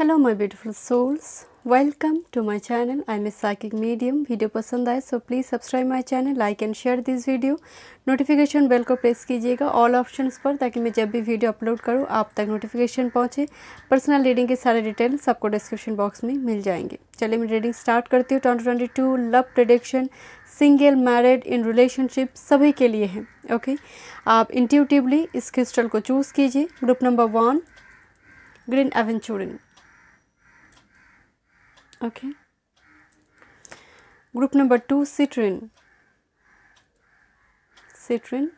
Hello my beautiful souls welcome to my channel I am a psychic medium video पसंद आए so please subscribe my channel like and share this video notification bell को press कीजिएगा all options पर ताकि मैं जब भी video upload करूं आप तक नोटिफिकेशन पहुंचे पर्सनल रीडिंग के सारे डिटेल्स आपको डिस्क्रिप्शन बॉक्स में मिल जाएंगे चलिए मैं रीडिंग स्टार्ट करती हूँ twenty two love prediction single married in relationship सभी के लिए है ओके okay? आप इंट्यूटिवली इस क्रिस्टल को चूज़ कीजिए group number one green aventurine Okay. Group number 2 citrine. Citrine.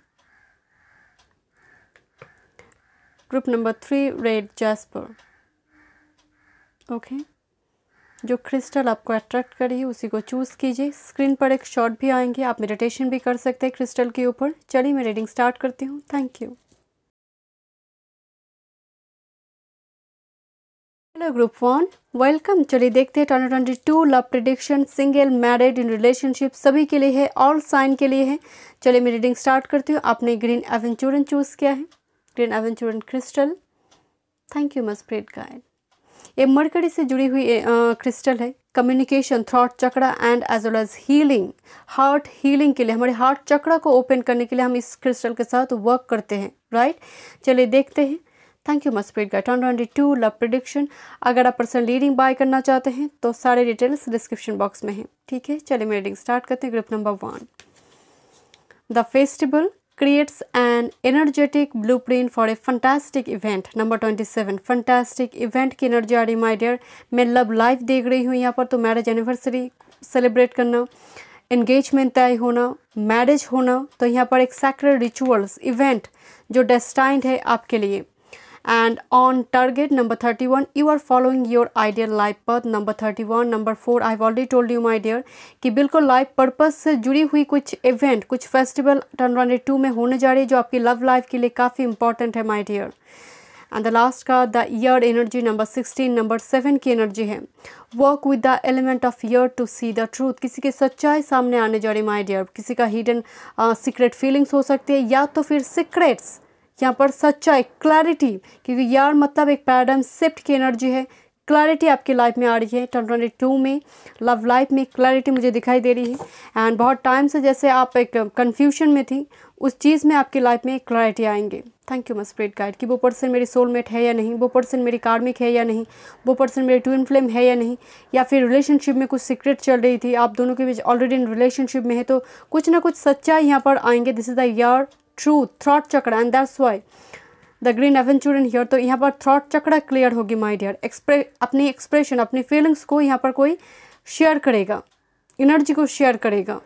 Group number 3 red jasper. Okay okay. जो क्रिस्टल आपको अट्रैक्ट करिए उसी को चूज़ कीजिए स्क्रीन पर एक शॉट भी आएंगे आप मेडिटेशन भी कर सकते हैं क्रिस्टल के ऊपर चलिए मैं रीडिंग स्टार्ट करती हूँ thank you hello group one welcome चलिए देखते हैं twenty twenty two love prediction single married in relationship सभी के लिए है ऑल साइन के लिए है चलिए मैं रीडिंग स्टार्ट करती हूँ आपने ग्रीन एवेंचूरन चूज़ किया है green aventurine crystal thank you my spirit guide ये मरकड़ी से जुड़ी हुई क्रिस्टल है communication throat chakra and as well as healing heart healing के लिए हमारे हार्ट चक्रा को ओपन करने के लिए हम इस क्रिस्टल के साथ वर्क करते हैं राइट चलिए देखते हैं थैंक यू मच का टन ट्वेंटी टू लव प्रडिक्शन अगर आप पर्सनल रीडिंग बाय करना चाहते हैं तो सारे डिटेल्स डिस्क्रिप्शन बॉक्स में हैं ठीक है चलिए मैं रीडिंग स्टार्ट करते हैं group number one the festival creates energetic blueprint for a fantastic event number twenty seven fantastic event की एनर्जी आ रही माई डियर मैं लव लाइफ देख रही हूँ यहाँ पर तो मैरिज एनिवर्सरी सेलिब्रेट करना एंगेजमेंट तय होना मैरिज होना तो यहाँ पर एक सैक्रेड रिचुअल्स इवेंट जो डेस्टाइंड है आपके लिए and on target number 31 you are following your ideal life path number 31 number 4 i've already told you my dear कि बिल्कुल लाइफ पर्पस से जुड़ी हुई कुछ इवेंट कुछ फेस्टिवल टर्न हंड्रेड टू में होने जा रही है जो आपकी लव लाइफ के लिए काफ़ी इंपॉर्टेंट है my dear and the last का the year energy number sixteen number seven की एनर्जी है work with the element of year to see the truth किसी की सच्चाई सामने आने जा रही माई डियर किसी का हिडन सीक्रेट फीलिंग्स हो सकती है या तो फिर सीक्रेट्स यहाँ पर सच्चाई क्लैरिटी क्योंकि यार मतलब एक पैराडम शिफ्ट की एनर्जी है क्लैरिटी आपकी लाइफ में आ रही है ट्वेंटी ट्वेंटी टू में लव लाइफ में क्लैरिटी मुझे दिखाई दे रही है एंड बहुत टाइम से जैसे आप एक कन्फ्यूशन में थी उस चीज़ में आपकी लाइफ में क्लैरिटी आएंगे थैंक यू मस्प्रेड गाइड कि वो पर्सन मेरी सोलमेट है या नहीं वो पर्सन मेरी कार्मिक है या नहीं वो पर्सन मेरी ट्विन फ्लेम है या नहीं या फिर रिलेशनशिप में कुछ सीक्रेट चल रही थी आप दोनों के बीच ऑलरेडी इन रिलेशनशिप में है तो कुछ ना कुछ सच्चाई यहाँ पर आएंगे this is the year true throat chakra and that's why the green aventurine here तो यहाँ पर थ्रॉट चक्र क्लियर होगी माई डियर एक्सप्रे अपनी एक्सप्रेशन अपनी फीलिंग्स को यहाँ पर कोई शेयर करेगा एनर्जी को शेयर करेगा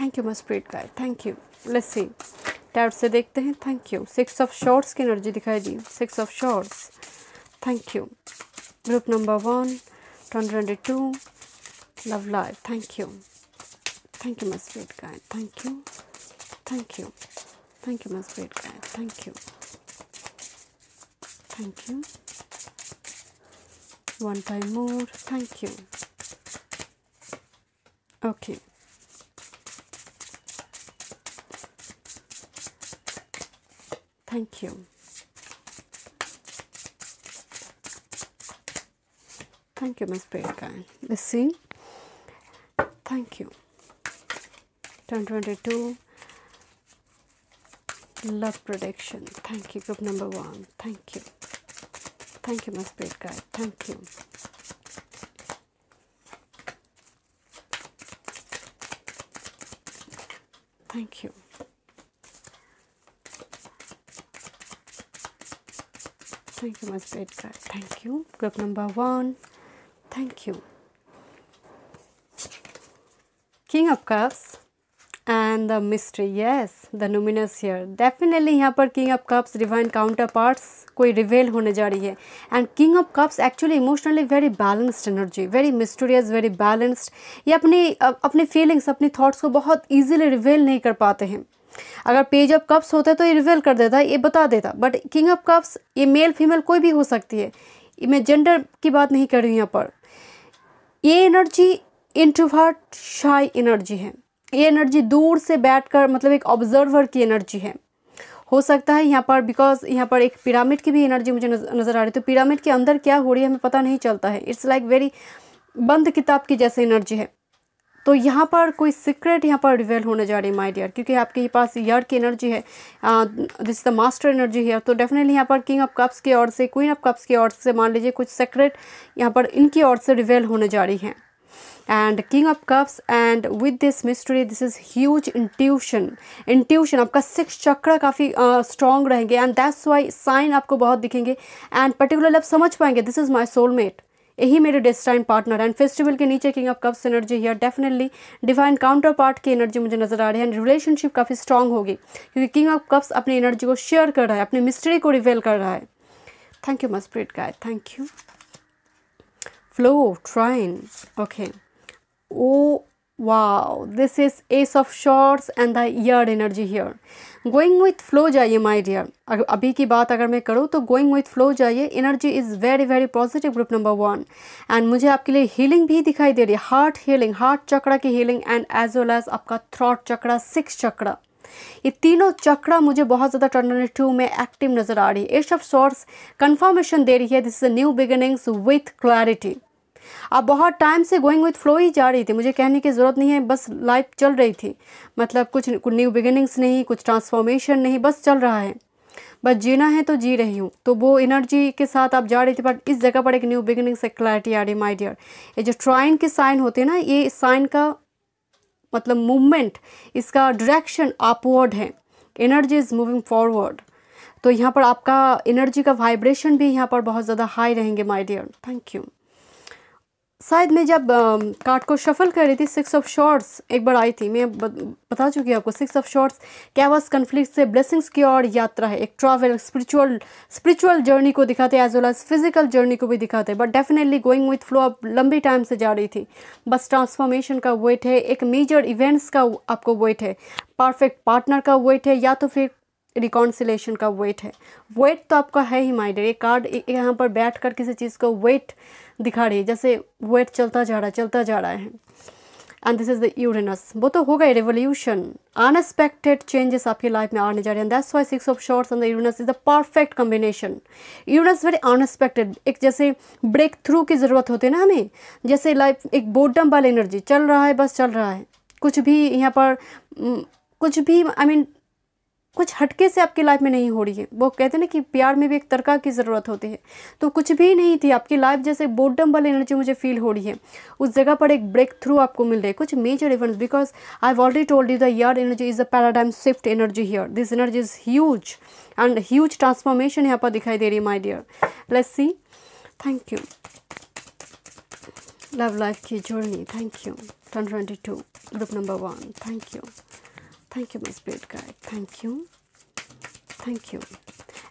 thank you my spirit guide thank you let's see से देखते हैं thank you six of swords की एनर्जी दिखाई दी six of swords thank you group number one twenty two love life thank you thank you my sweet guide thank you thank you Thank you, my sweet guy. Thank you. Thank you. One time more. Thank you. Okay. Thank you. Thank you, my spirit guy. Let's see. Thank you. twenty two love protection. thank you group number one thank you thank you my spirit guide thank you thank you thank you my spirit guide thank you group number one thank you king of cups and the mystery yes the numinous here definitely यहाँ पर king of cups divine counterparts कोई reveal होने जा रही है and king of cups actually emotionally very balanced energy very mysterious very balanced ये अपनी अपने फीलिंग्स अपने थाट्स को बहुत ईजिली रिवेल नहीं कर पाते हैं अगर पेज ऑफ कप्स होते तो ये रिवेल कर देता ये बता देता बट किंग ऑफ कप्स ये मेल फीमेल कोई भी हो सकती है मैं जेंडर की बात नहीं कर रही यहाँ पर ये एनर्जी इंट्रोवर्ट शाई एनर्जी है ये एनर्जी दूर से बैठकर मतलब एक ऑब्जर्वर की एनर्जी है हो सकता है यहाँ पर बिकॉज यहाँ पर एक पिरामिड की भी एनर्जी मुझे नज़र आ रही है तो पिरामिड के अंदर क्या हो रही है हमें पता नहीं चलता है इट्स लाइक वेरी बंद किताब की जैसे एनर्जी है तो यहाँ पर कोई सीक्रेट यहाँ पर रिवेल होने जा रही है माई डियर क्योंकि आपके पास यर की एनर्जी है this is the master energy है तो डेफिनेटली यहाँ पर किंग ऑफ कप्स की ओर से क्वीन ऑफ कप्स की ओर से मान लीजिए कुछ सीक्रेट यहाँ पर इनकी ओर से रिवेल होने जा रही है and king of cups and with this mystery this is huge intuition intuition आपका सिक्स चक्र काफ़ी स्ट्रॉन्ग रहेंगे एंड दैट्स वाई साइन आपको बहुत दिखेंगे एंड पर्टिकुलरली आप समझ पाएंगे दिस इज माई सोलमेट यही मेरे डेस्टाइन पार्टनर एंड फेस्टिवल के नीचे king of cups energy here definitely divine counterpart की एनर्जी मुझे नजर आ रही है एंड रिलेशनशिप काफ़ी स्ट्रांग होगी क्योंकि किंग ऑफ कप्स अपनी एनर्जी को शेयर कर रहा है अपनी मिस्ट्री को रिवेल कर रहा है thank you my spirit guide thank you flow trine okay Oh wow, this is ace of shorts and the yard energy here. Going with flow जाइए माई डियर अभी की बात अगर मैं करूँ तो गोइंग विथ फ्लो जाइए energy is very very positive group number one and मुझे आपके लिए हीलिंग भी दिखाई दे रही है हार्ट हीलिंग हार्ट चक्रा की healing and as well as आपका थ्रॉट चक्रा सिक्स चक्रा ये तीनों चक्रा मुझे बहुत ज़्यादा टर्नरी टू में एक्टिव नज़र आ रही है एश ऑफ शॉर्ट्स कन्फर्मेशन दे रही है this is a new beginnings with clarity अब बहुत टाइम से गोइंग विथ फ्लो ही जा रही थी मुझे कहने की ज़रूरत नहीं है बस लाइफ चल रही थी मतलब कुछ न्यू बिगिनिंग्स नहीं कुछ ट्रांसफॉर्मेशन नहीं बस चल रहा है बस जीना है तो जी रही हूँ तो वो एनर्जी के साथ आप जा रही थी बट इस जगह पर एक न्यू बिगिनिंग से क्लैरिटी आ रही माई डियर ये जो ट्राइन के साइन होते हैं ना ये साइन का मतलब मूवमेंट इसका डायरेक्शन अपवर्ड है एनर्जी इज़ मूविंग फॉरवर्ड तो यहाँ पर आपका एनर्जी का वाइब्रेशन भी यहाँ पर बहुत ज़्यादा हाई रहेंगे माई डियर थैंक यू शायद मैं जब कार्ड को शफल कर रही थी सिक्स ऑफ शॉर्ट्स एक बार आई थी मैं बता चुकी हूँ आपको six of swords chaos conflict से ब्लेसिंग्स की और यात्रा है एक ट्रैवल स्पिरिचुअल स्पिरिचुअल जर्नी को दिखाते हैं as well as physical journey को भी दिखाते हैं but definitely going with flow आप लंबे टाइम से जा रही थी बस ट्रांसफॉर्मेशन का वेट है एक मेजर इवेंट्स का आपको वेट है परफेक्ट पार्टनर का वेट है या तो फिर रिकॉन्सिलेशन का वेट है वेट तो आपका है ही माइंड ये कार्ड यहाँ पर बैठ कर किसी चीज़ को वेट दिखा रही है जैसे वेट चलता जा रहा है चलता जा रहा है and this is the Uranus वो तो होगा ही रेवोल्यूशन अनएक्सपेक्टेड चेंजेस आपकी लाइफ में आने जा रहे हैं that's why six of swords and the Uranus is the perfect combination Uranus very unexpected एक जैसे ब्रेक थ्रू की ज़रूरत होती है ना हमें जैसे लाइफ एक बोडम वाली एनर्जी चल रहा है बस चल रहा है कुछ भी यहाँ पर कुछ भी आई I मीन mean, कुछ हटके से आपकी लाइफ में नहीं हो रही है वो कहते हैं ना कि प्यार में भी एक तरका की ज़रूरत होती है तो कुछ भी नहीं थी आपकी लाइफ जैसे बोर्डम वाली एनर्जी मुझे फील हो रही है उस जगह पर एक ब्रेक थ्रू आपको मिल रही है कुछ major events because I already told you the year energy is a paradigm shift energy here this energy is huge and huge transformation यहाँ पर दिखाई दे रही है my dear let's see thank you love life की journey thank you ton twenty two group number one thank you thank you my spirit guide thank you thank you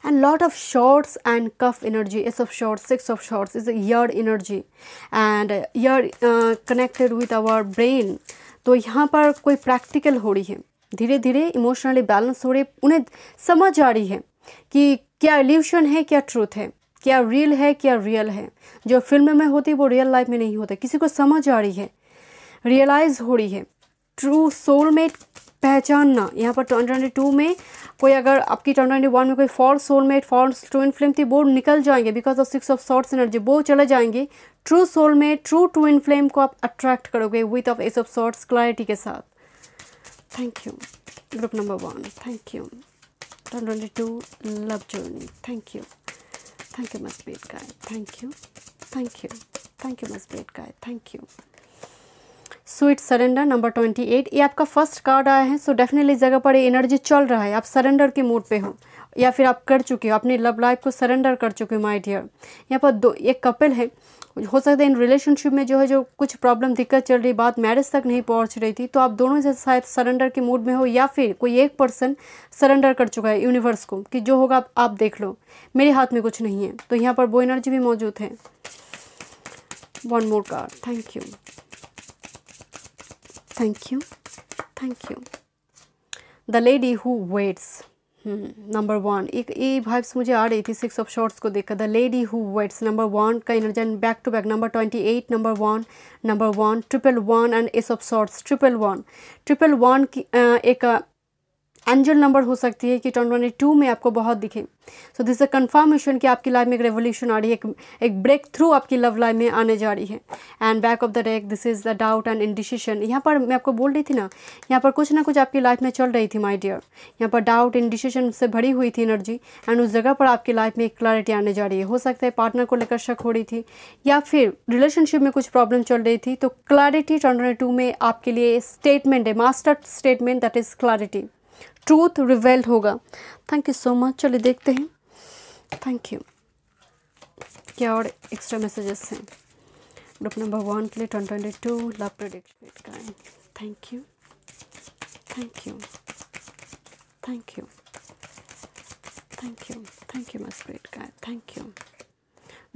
and lot of shorts and cuff energy ace of shorts six of shorts is a year energy and year uh, connected with our brain तो यहाँ पर कोई practical हो रही है धीरे धीरे emotionally balance हो रही है उन्हें समझ आ रही है कि क्या एल्यूशन है क्या ट्रूथ है क्या रियल है क्या रियल है जो फिल्म में होती है वो रियल लाइफ में नहीं होता किसी को समझ आ रही है रियलाइज़ हो रही है ट्रू सोलमेट पहचानना यहाँ पर ट्वेंटी टू में कोई अगर आपकी ट्वेंटी वन में कोई false soulmate false twin flame थी वो निकल जाएंगे because of six of swords energy वो चले जाएंगे true soulmate true twin flame को आप अट्रैक्ट करोगे with of ace of swords clarity के साथ thank you group number one thank you twenty two love journey thank you thank you must bet guide thank you thank you thank you must bet guide thank you sweet surrender number twenty eight ये आपका first card आया है so definitely इस जगह पर ये energy चल रहा है आप सरेंडर के मूड पे हो या फिर आप कर चुके हो अपनी लव लाइफ को सरेंडर कर चुके हो माय डियर यहाँ पर दो एक कपल है हो सकता है इन रिलेशनशिप में जो है जो कुछ प्रॉब्लम दिक्कत चल रही बात मैरिज तक नहीं पहुंच रही थी तो आप दोनों से शायद सरेंडर के मूड में हो या फिर कोई एक पर्सन सरेंडर कर चुका है यूनिवर्स को कि जो होगा आप, आप देख लो मेरे हाथ में कुछ नहीं है तो यहाँ पर वो एनर्जी भी मौजूद है one more card thank you Thank you. Thank you. The lady who waits. Number one एक ये वाइब्स मुझे आ रही थी सिक्स ऑफ शॉर्ट्स को देखकर the lady who waits number one का energy back to back number twenty eight number one number one triple one and ace of swords triple one triple one की एक angel number हो सकती है कि twenty two में आपको बहुत दिखे सो दिस अ कन्फर्मेशन कि आपकी लाइफ में एक रेवोल्यूशन आ रही है एक, एक ब्रेक थ्रू आपकी लव लाइफ में आने जा रही है and back of the deck this is the doubt and indecision यहाँ पर मैं आपको बोल रही थी ना यहाँ पर कुछ ना कुछ आपकी लाइफ में चल रही थी माई डियर यहाँ पर डाउट इंडिसिशन से भरी हुई थी एनर्जी एंड उस जगह पर आपकी लाइफ में एक क्लैरिटी आने जा रही है हो सकता है पार्टनर को लेकर शक हो रही थी या फिर रिलेशनशिप में कुछ प्रॉब्लम चल रही थी तो क्लैरिटी ट्वेंटी में आपके लिए स्टेटमेंट है master statement that is clarity truth revealed होगा थैंक यू सो मच चलिए देखते हैं थैंक यू क्या और एक्स्ट्रा मैसेजेस हैं ग्रुप नंबर वन के लिए twenty twenty two love predict करें thank you thank you thank you thank you thank you मस्क्रेट का thank you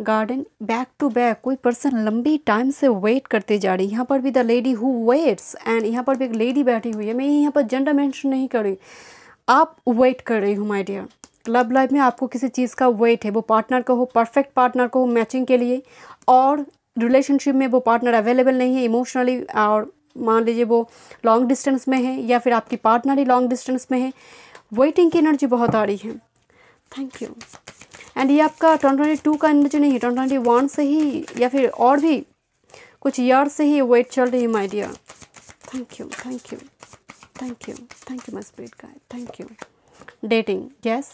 garden back to back कोई पर्सन लंबी टाइम से वेट करते जा रही है यहाँ पर भी the lady who waits and यहाँ पर भी एक लेडी बैठी हुई है मैं यहाँ पर जेंडर मेंशन नहीं कर रही आप वेट कर रही हूँ माय डियर लव लाइफ में आपको किसी चीज़ का वेट है वो पार्टनर का हो परफेक्ट पार्टनर को हो मैचिंग के लिए और रिलेशनशिप में वो पार्टनर अवेलेबल नहीं है इमोशनली और मान लीजिए वो लॉन्ग डिस्टेंस में है या फिर आपकी पार्टनर ही लॉन्ग डिस्टेंस में है वेटिंग की एनर्जी बहुत आ रही है थैंक यू एंड ये आपका ट्वेंटी ट्वेंटी टू का एनर्जी नहीं ट्वेंटी ट्वेंटी वन से ही या फिर और भी कुछ ईयर से ही वेट चल रही है my dear thank you thank you thank you thank you my speed का थैंक यू डेटिंग यस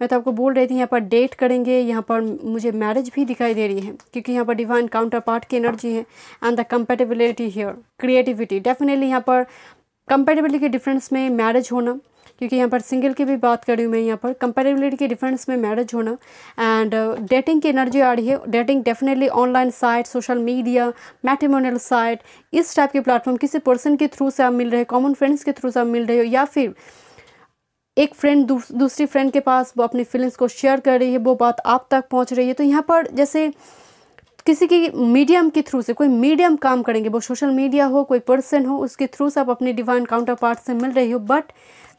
मैं तो आपको बोल रही थी यहाँ पर डेट करेंगे यहाँ पर मुझे मैरिज भी दिखाई दे रही है क्योंकि यहाँ पर डिवाइन काउंटर पार्ट की एनर्जी है and the compatibility here creativity definitely यहाँ पर कंपेटेबिलिटी के डिफरेंस में मैरिज होना क्योंकि यहाँ पर सिंगल की भी बात करी मैं यहाँ पर कंपेरेबिलिटी के डिफरेंस में मैरिज होना एंड डेटिंग uh, की एनर्जी आ रही है dating definitely online site social media matrimonial site इस टाइप के प्लेटफॉर्म किसी पर्सन के थ्रू से आप मिल रहे हो कॉमन फ्रेंड्स के थ्रू से आप मिल रहे हो या फिर एक फ्रेंड दूस, दूसरी फ्रेंड के पास वो अपनी फीलिंग्स को शेयर कर रही है वो बात आप तक पहुँच रही है तो यहाँ पर जैसे किसी की मीडियम के थ्रू से कोई मीडियम काम करेंगे वो सोशल मीडिया हो कोई पर्सन हो उसके थ्रू से आप अपने डिवाइन काउंटर पार्ट से मिल रही हो बट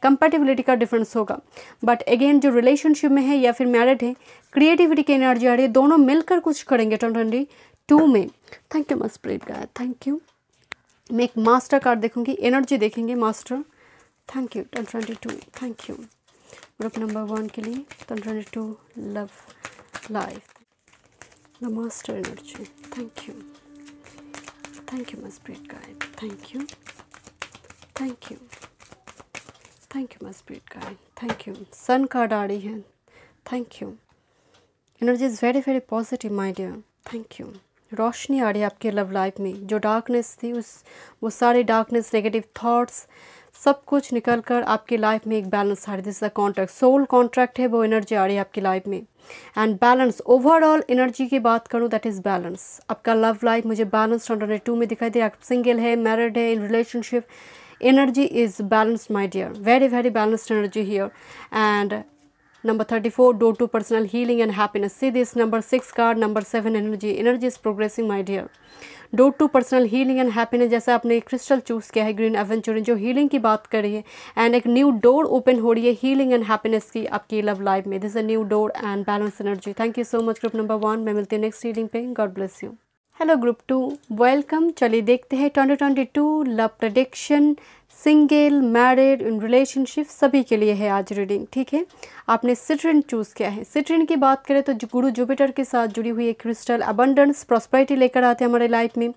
कंपेटिबिलिटी का डिफरेंस होगा बट अगेन जो रिलेशनशिप में है या फिर मैरिड है क्रिएटिविटी की एनर्जी आ रही है दोनों मिलकर कुछ करेंगे ट्वेंटी टू में थैंक यू मस्ट प्रेट गाय थैंक यू मैं एक मास्टर कार्ड देखूंगी एनर्जी देखेंगे master thank you ton twenty two thank you group number one के लिए टन twenty two love life the master energy thank you thank you मस्ट प्रेट गाय thank you thank you thank you my spirit guide thank you सन का डाड़ी है thank you energy is very very positive my dear thank you रोशनी आ रही है आपके लव लाइफ में जो डार्कनेस थी उस वो सारे डार्कनेस नेगेटिव थॉट्स सब कुछ निकल कर आपकी लाइफ में एक बैलेंस आ रही this the contract soul contract है वो एनर्जी आ रही है आपकी लाइफ में एंड बैलेंस ओवरऑल एनर्जी की बात करूँ दैट इज़ बैलेंस आपका लव लाइफ मुझे बैलेंस टू में दिखाई दे रहा है आप सिंगल है मैरिड है in relationship energy is balanced my dear very very balanced energy here and number 34 door to personal healing and happiness see this number 6 card number 7 energy energy is progressing my dear door to personal healing and happiness जैसे आपने एक crystal choose किया है green aventurine जो healing की बात कर रही है एंड एक न्यू डोर ओपन हो रही है हीलिंग एंड हैप्पीनेस की आपकी लव लाइफ में this a new door and balance energy thank you so much group number one मैं मिलती हूँ नेक्स्ट हीलिंग पे God bless you hello group two welcome चलिए देखते हैं twenty twenty two love prediction single married in relationship सभी के लिए है आज रीडिंग ठीक है आपने सिट्रिन चूज़ किया है सिट्रिन की बात करें तो गुरु जुपिटर के साथ जुड़ी हुई एक क्रिस्टल अबंडेंस प्रॉस्पेरिटी लेकर आते हैं हमारे लाइफ में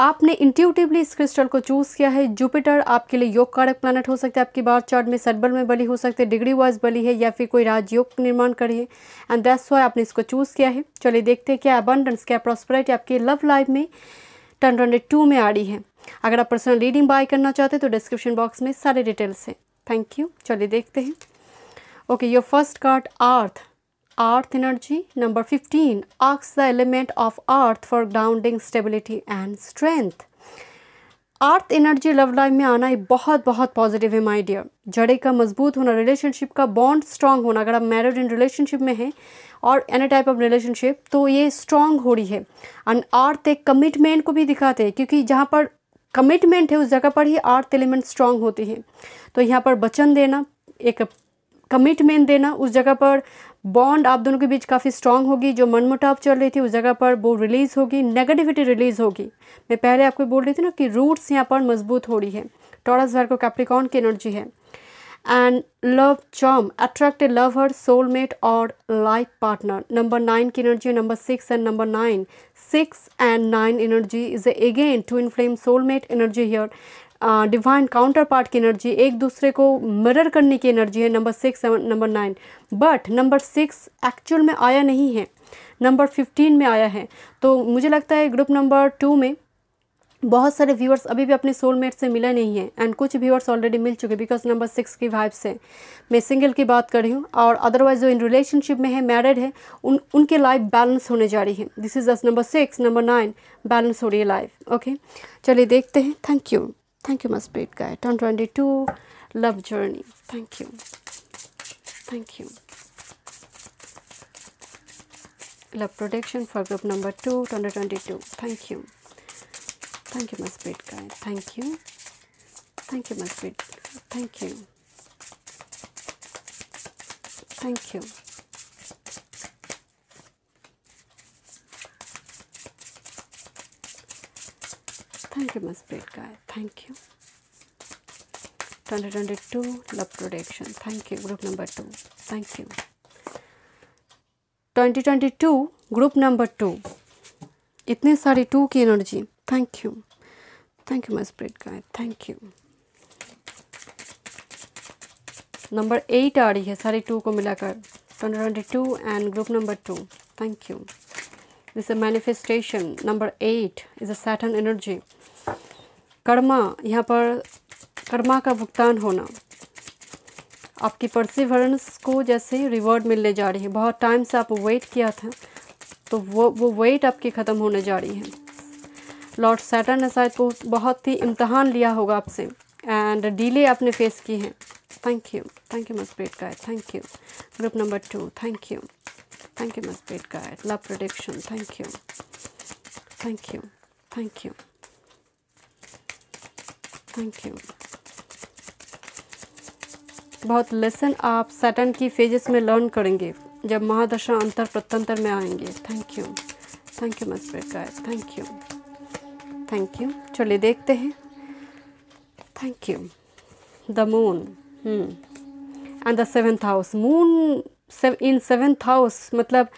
आपने इंट्यूटिवली इस क्रिस्टल को चूज़ किया है जुपिटर आपके लिए योग कारक प्लानट हो सकता है आपकी बार चार्ट में सटबल में बली हो सकते हैं डिग्री वाइज बली है या फिर कोई राजयोग निर्माण करिए एंड दैट्स वाई आपने इसको चूज़ किया है चलिए देखते हैं क्या अबंडेंस क्या प्रॉस्परिटी आपकी लव लाइफ में टर्न हंड्रेड टू में आ रही है अगर आप पर्सनल रीडिंग बाय करना चाहते हैं तो डिस्क्रिप्शन बॉक्स में सारे डिटेल्स हैं थैंक यू चलिए देखते हैं okay your first card earth earth energy. Number 15 आक्स the element of earth for grounding, stability and strength. Earth energy love life में आना ही बहुत बहुत पॉजिटिव है माय डियर जड़े का मजबूत होना रिलेशनशिप का बॉन्ड स्ट्रांग होना अगर आप मैरिड इन रिलेशनशिप में हैं और एनी टाइप ऑफ रिलेशनशिप तो ये स्ट्रांग हो रही है एंड अर्थ एक कमिटमेंट को भी दिखाते हैं क्योंकि जहाँ पर कमिटमेंट है उस जगह पर ही आर्थ एलिमेंट स्ट्रांग होती है तो यहाँ पर वचन देना एक कमिटमेंट देना उस जगह पर बॉन्ड आप दोनों के बीच काफ़ी स्ट्रांग होगी जो मनमुटाव चल रही थी उस जगह पर वो रिलीज़ होगी नेगेटिविटी रिलीज़ होगी मैं पहले आपको बोल रही थी ना कि रूट्स यहाँ पर मजबूत हो रही है टॉरस को कैप्रिकॉन की एनर्जी है and love charm attract a lover soulmate और लाइफ पार्टनर नंबर नाइन की energy number six and number nine six and nine energy is again twin flame soulmate energy here divine counterpart की energy एक दूसरे को mirror करने की energy है number six seven number nine but number six actual में आया नहीं है नंबर फिफ्टीन में आया है तो मुझे लगता है ग्रुप नंबर टू में बहुत सारे व्यूअर्स अभी भी अपने सोलमेट से मिले नहीं हैं एंड कुछ व्यूअर्स ऑलरेडी मिल चुके बिकॉज नंबर सिक्स की वाइफ से मैं सिंगल की बात कर रही हूँ और अदरवाइज जो इन रिलेशनशिप में है मैरिड है उन उनके लाइफ बैलेंस होने जा रही है this is us number six number nine balance हो रही है लाइफ ओके चलिए देखते हैं thank you Thank you, my spirit guide. Twenty twenty-two, love journey. Thank you. Thank you. Love protection for group number 2, 2022. Thank you. Thank you, my spirit guide. Thank you. Thank you, my spirit. Thank you. Thank you. Thank you thank you break guy two love prediction thank you group number two thank you twenty twenty two group number two इतने सारे two की energy thank you thank you my spirit guy thank you number eight आ रही है सारे two को मिलाकर twenty twenty two and group number two thank you this manifestation number eight is a Saturn energy karma यहाँ पर कर्मा का भुगतान होना आपकी परसिवरेंस को जैसे रिवॉर्ड मिलने जा रही है बहुत टाइम से आप वेट किया था तो वो वो वेट आपकी ख़त्म होने जा रही है लॉर्ड सैटर ने शायद बहुत बहुत ही इम्तहान लिया होगा आपसे एंड डीले आपने फेस की है थैंक यू थैंक यू मस्ट ब्रेट thank you group number two thank you thank you मस ब्रेट love prediction thank you thank you thank you thank you बहुत लेसन आप सैटन की फेजेस में लर्न करेंगे जब महादशा अंतर प्रत्यंतर में आएंगे थैंक यू थैंक यू मस्पेट गाय थैंक यू थैंक यू चलिए देखते हैं thank you the moon and the seventh house moon in seventh house मतलब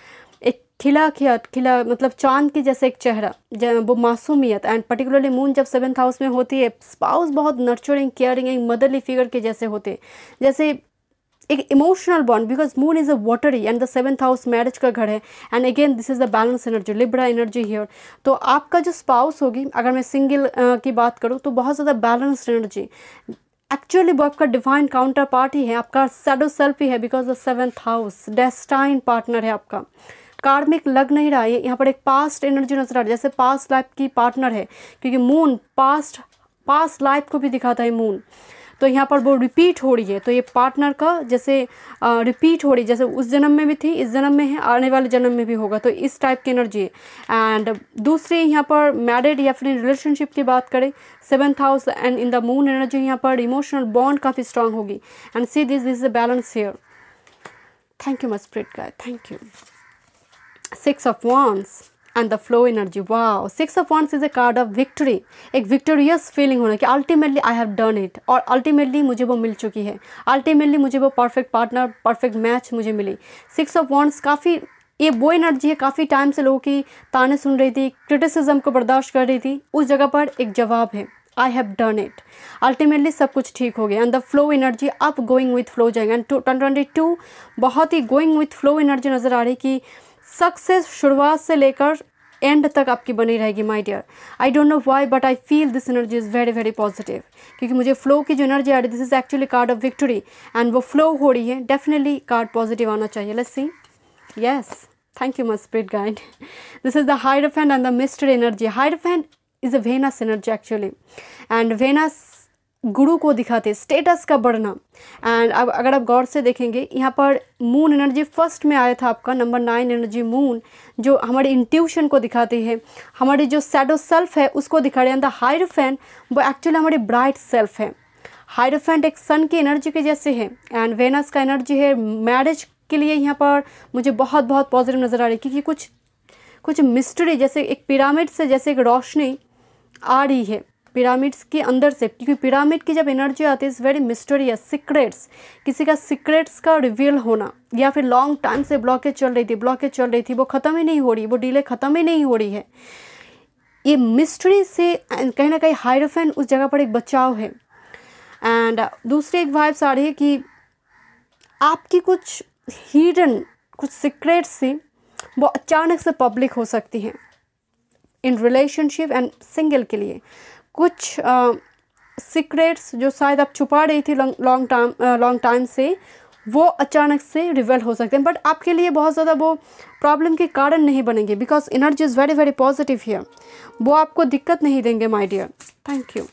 खिला खिया खिला मतलब चांद के जैसे एक चेहरा वो मासूमियत एंड पर्टिकुलरली मून जब सेवन्थ हाउस में होती है स्पाउस बहुत नर्चरिंग केयरिंग एक मदरली फिगर के जैसे होते हैं जैसे एक emotional bond because moon is a watery and the seventh house marriage का घर है and again this is the balance energy Libra energy here तो आपका जो स्पाउस होगी अगर मैं सिंगल की बात करूँ तो बहुत ज़्यादा बैलेंस एनर्जी एक्चुअली वो आपका डिवाइन काउंटर पार्ट ही है आपका सैडो सेल्फ ही है because the seventh house destined partner है आपका कार्मिक में एक लग नहीं रहा है यहाँ पर एक पास्ट एनर्जी नजर आ रही है जैसे पास्ट लाइफ की पार्टनर है क्योंकि मून पास्ट पास्ट लाइफ को भी दिखाता है मून तो यहाँ पर वो रिपीट हो रही है तो ये पार्टनर का जैसे आ, रिपीट हो रही है जैसे उस जन्म में भी थी इस जन्म में है आने वाले जन्म में भी होगा तो इस टाइप की एनर्जी है एंड दूसरी यहाँ पर मैरिड या फिर रिलेशनशिप की बात करें seventh house and in the moon energy यहाँ पर इमोशनल बॉन्ड काफ़ी स्ट्रांग होगी and see this this is a balance here thank you much spirit guy thank you six of wands and the flow energy wow six of wands is a card of victory एक victorious feeling होना कि ultimately I have done it और ultimately मुझे वो मिल चुकी है ultimately मुझे वो perfect partner perfect match मुझे मिली six of wands काफ़ी ये वो एनर्जी है काफ़ी टाइम से लोगों की ताने सुन रही थी क्रिटिसिज्म को बर्दाश्त कर रही थी उस जगह पर एक जवाब है I have done it ultimately सब कुछ ठीक हो गया and the flow energy up going with flow जाएंगे एंड टू ट्वेंटी बहुत ही गोइंग विथ फ्लो एनर्जी नज़र आ रही कि सक्सेस शुरुआत से लेकर एंड तक आपकी बनी रहेगी my dear I don't know why but I feel this energy is very very positive क्योंकि मुझे फ्लो की जो एनर्जी आ रही this is actually card of victory and वो फ्लो हो रही है डेफिनेटली कार्ड पॉजिटिव आना चाहिए let's see yes thank you my spirit guide this is the hide and the mister energy hide is a Venus energy actually and Venus गुरु को दिखाते status का बढ़ना एंड अब अगर आप गौर से देखेंगे यहाँ पर मून एनर्जी फर्स्ट में आया था आपका नंबर नाइन एनर्जी मून जो हमारे इंट्यूशन को दिखाती है हमारी जो सैडो सेल्फ है उसको दिखा रहे हैं द हायर फैन वो एक्चुअली हमारी ब्राइट सेल्फ है हायर फैन एक सन की एनर्जी के जैसे है एंड वेनस का एनर्जी है मैरिज के लिए यहाँ पर मुझे बहुत बहुत पॉजिटिव नज़र आ रही है क्योंकि कुछ कुछ मिस्ट्री जैसे एक पिरामिड से जैसे एक रोशनी आ रही है पिरामिड्स के अंदर से क्योंकि पिरामिड की जब एनर्जी आती है इज़ वेरी मिस्टोरियस सीक्रेट्स किसी का सीक्रेट्स का रिवील होना या फिर लॉन्ग टाइम से ब्लॉकेज चल रही थी ब्लॉकेज चल रही थी वो ख़त्म ही नहीं हो रही वो डिले ख़त्म ही नहीं हो रही है ये मिस्ट्री से कहीं ना कहीं हाइरोफेन उस जगह पर एक बचाव है एंड दूसरी एक वाइब्स आ रही है कि आपकी कुछ हीडन कुछ सीक्रेट्स से वो अचानक से पब्लिक हो सकती हैं इन रिलेशनशिप एंड सिंगल के लिए कुछ सीक्रेट्स जो शायद आप छुपा रही थी लॉन्ग टाइम लॉन्ग टाइम से वो अचानक से रिवेल हो सकते हैं बट आपके लिए बहुत ज़्यादा वो प्रॉब्लम के कारण नहीं बनेंगे because energy is very very positive here वो आपको दिक्कत नहीं देंगे my dear thank you